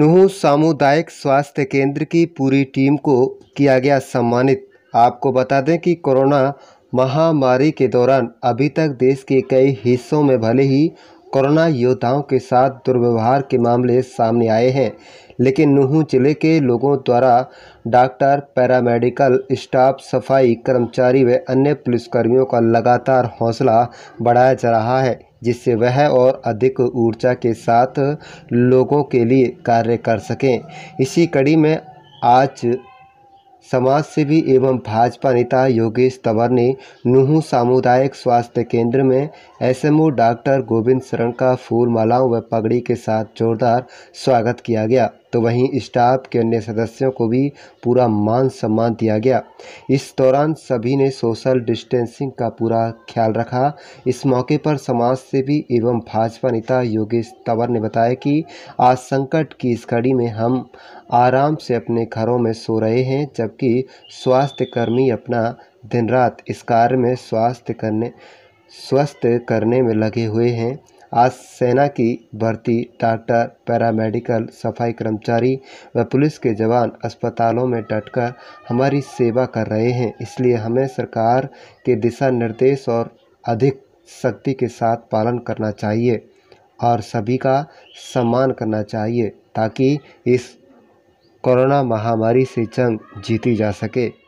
नुह सामुदायिक स्वास्थ्य केंद्र की पूरी टीम को किया गया सम्मानित आपको बता दें कि कोरोना महामारी के दौरान अभी तक देश के कई हिस्सों में भले ही कोरोना योद्धाओं के साथ दुर्व्यवहार के मामले सामने आए हैं लेकिन नूहू जिले के लोगों द्वारा डॉक्टर पैरामेडिकल स्टाफ सफाई कर्मचारी व अन्य पुलिसकर्मियों का लगातार हौसला बढ़ाया जा रहा है जिससे वह और अधिक ऊर्जा के साथ लोगों के लिए कार्य कर सकें इसी कड़ी में आज समाजसेवी एवं भाजपा नेता योगेश तंवर ने नूहू सामुदायिक स्वास्थ्य केंद्र में एसएमओ डॉक्टर गोविंद शरण का फूल मालाओं व पगड़ी के साथ जोरदार स्वागत किया गया तो वहीं स्टाफ के अन्य सदस्यों को भी पूरा मान सम्मान दिया गया इस दौरान सभी ने सोशल डिस्टेंसिंग का पूरा ख्याल रखा इस मौके पर समाज से भी एवं भाजपा नेता योगेश तंवर ने बताया कि आज संकट की इस घड़ी में हम आराम से अपने घरों में सो रहे हैं जबकि स्वास्थ्यकर्मी अपना दिन रात इस कार्य में स्वास्थ्य करने स्वस्थ करने में लगे हुए हैं आज सेना की भर्ती डॉक्टर पैरामेडिकल सफाई कर्मचारी व पुलिस के जवान अस्पतालों में डटकर हमारी सेवा कर रहे हैं इसलिए हमें सरकार के दिशा निर्देश और अधिक शक्ति के साथ पालन करना चाहिए और सभी का सम्मान करना चाहिए ताकि इस कोरोना महामारी से जंग जीती जा सके